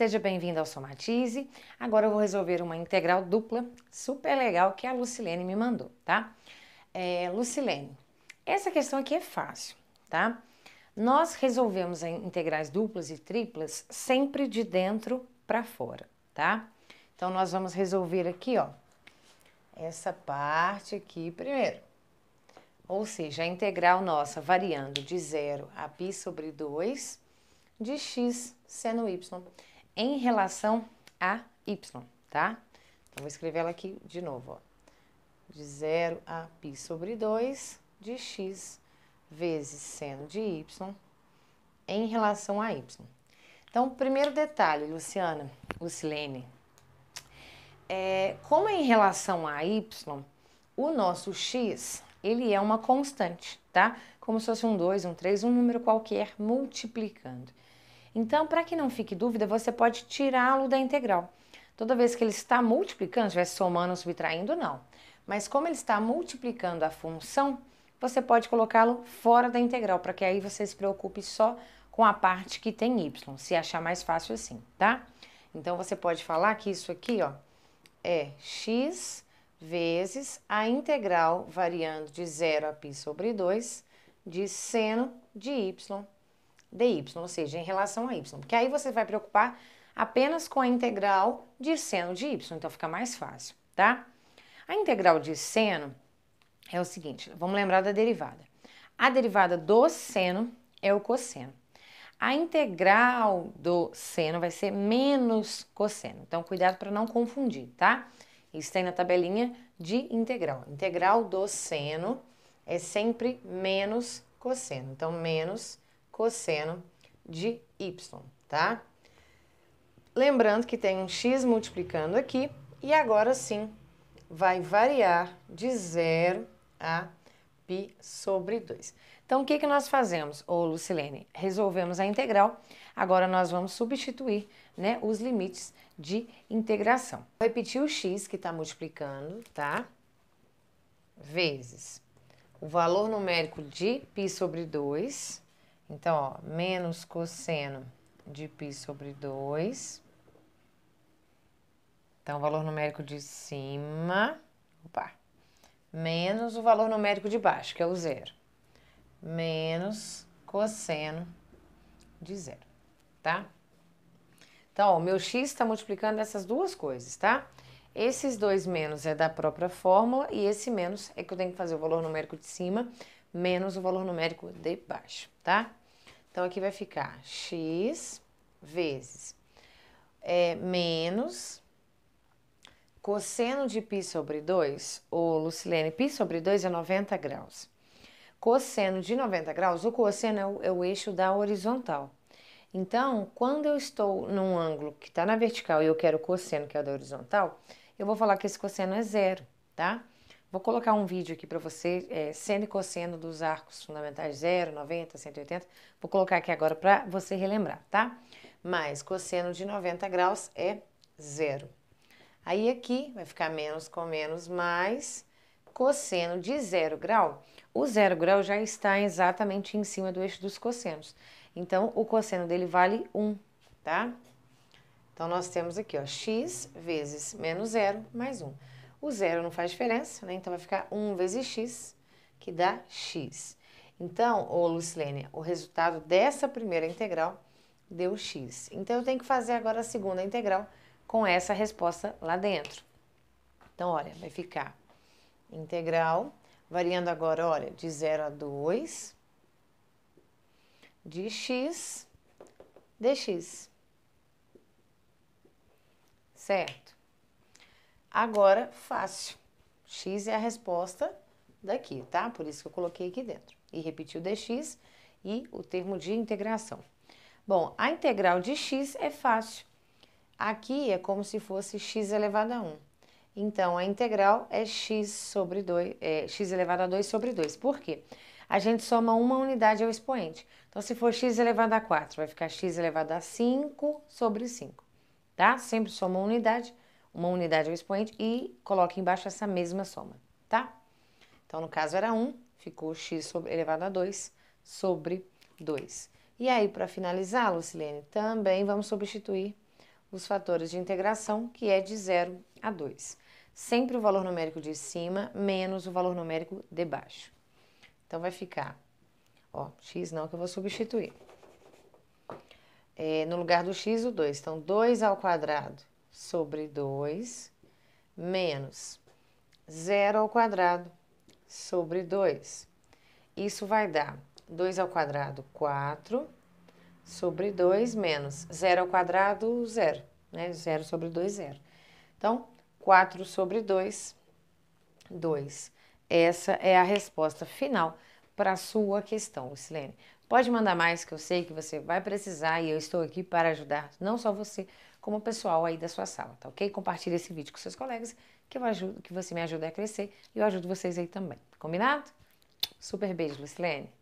Seja bem-vindo ao Somatize. Agora eu vou resolver uma integral dupla super legal que a Lucilene me mandou, tá? É, Lucilene, essa questão aqui é fácil, tá? Nós resolvemos integrais duplas e triplas sempre de dentro para fora, tá? Então nós vamos resolver aqui, ó, essa parte aqui primeiro. Ou seja, a integral nossa variando de zero a π sobre 2 de x seno y em relação a y, tá? Então, vou escrever ela aqui de novo, ó. De 0 a π sobre 2 de x vezes seno de y em relação a y. Então, primeiro detalhe, Luciana, Lucilene, é, como em relação a y, o nosso x, ele é uma constante, tá? Como se fosse um 2, um 3, um número qualquer multiplicando. Então, para que não fique dúvida, você pode tirá-lo da integral. Toda vez que ele está multiplicando, estiver somando ou subtraindo, não. Mas como ele está multiplicando a função, você pode colocá-lo fora da integral, para que aí você se preocupe só com a parte que tem y, se achar mais fácil assim, tá? Então você pode falar que isso aqui, ó, é x vezes a integral variando de 0 a π sobre 2 de seno de y dy, ou seja, em relação a y, porque aí você vai preocupar apenas com a integral de seno de y, então fica mais fácil, tá? A integral de seno é o seguinte, vamos lembrar da derivada. A derivada do seno é o cosseno. A integral do seno vai ser menos cosseno, então cuidado para não confundir, tá? Isso tem tá na tabelinha de integral. Integral do seno é sempre menos cosseno, então menos cosseno de y, tá? Lembrando que tem um x multiplicando aqui e agora sim vai variar de zero a π sobre 2. Então, o que, que nós fazemos, ô Lucilene? Resolvemos a integral, agora nós vamos substituir né, os limites de integração. Vou repetir o x que está multiplicando, tá? Vezes o valor numérico de π sobre 2 então, ó, menos cosseno de π sobre 2. Então, o valor numérico de cima, opa, menos o valor numérico de baixo, que é o zero, menos cosseno de zero, tá? Então, ó, o meu x está multiplicando essas duas coisas, tá? Esses dois menos é da própria fórmula e esse menos é que eu tenho que fazer o valor numérico de cima menos o valor numérico de baixo, tá? Então, aqui vai ficar x vezes é, menos cosseno de π sobre 2, ou Lucilene, π sobre 2 é 90 graus. Cosseno de 90 graus, o cosseno é o, é o eixo da horizontal. Então, quando eu estou num ângulo que está na vertical e eu quero o cosseno, que é o da horizontal, eu vou falar que esse cosseno é zero, tá? Vou colocar um vídeo aqui para você, é, seno e cosseno dos arcos fundamentais 0, 90, 180. Vou colocar aqui agora para você relembrar, tá? Mas cosseno de 90 graus é zero. Aí aqui vai ficar menos com menos mais cosseno de zero grau. O zero grau já está exatamente em cima do eixo dos cossenos. Então, o cosseno dele vale 1, tá? Então, nós temos aqui, ó, x vezes menos zero mais 1. O zero não faz diferença, né? Então vai ficar 1 vezes x, que dá x. Então, ô Lucilene, o resultado dessa primeira integral deu x. Então eu tenho que fazer agora a segunda integral com essa resposta lá dentro. Então, olha, vai ficar integral, variando agora, olha, de 0 a 2, de x dx. Certo? Agora, fácil. X é a resposta daqui, tá? Por isso que eu coloquei aqui dentro. E repeti o dx e o termo de integração. Bom, a integral de x é fácil. Aqui é como se fosse x elevado a 1. Então, a integral é x, sobre 2, é, x elevado a 2 sobre 2. Por quê? A gente soma uma unidade ao expoente. Então, se for x elevado a 4, vai ficar x elevado a 5 sobre 5. Tá? Sempre soma uma unidade uma unidade ao expoente e coloque embaixo essa mesma soma, tá? Então, no caso era 1, ficou x sobre, elevado a 2 sobre 2. E aí, para finalizar, Lucilene, também vamos substituir os fatores de integração, que é de 0 a 2. Sempre o valor numérico de cima menos o valor numérico de baixo. Então, vai ficar, ó, x não que eu vou substituir. É, no lugar do x, o 2. Então, 2 ao quadrado sobre 2 menos 0 ao quadrado sobre 2. Isso vai dar 2 ao quadrado, 4, sobre 2, menos 0 ao quadrado, 0. Né? 0 sobre 2, 0. Então, 4 sobre 2, 2. Essa é a resposta final para a sua questão, Silene. Pode mandar mais, que eu sei que você vai precisar e eu estou aqui para ajudar não só você, como o pessoal aí da sua sala, tá ok? Compartilhe esse vídeo com seus colegas, que, eu ajudo, que você me ajuda a crescer e eu ajudo vocês aí também. Combinado? Super beijo, Lucilene!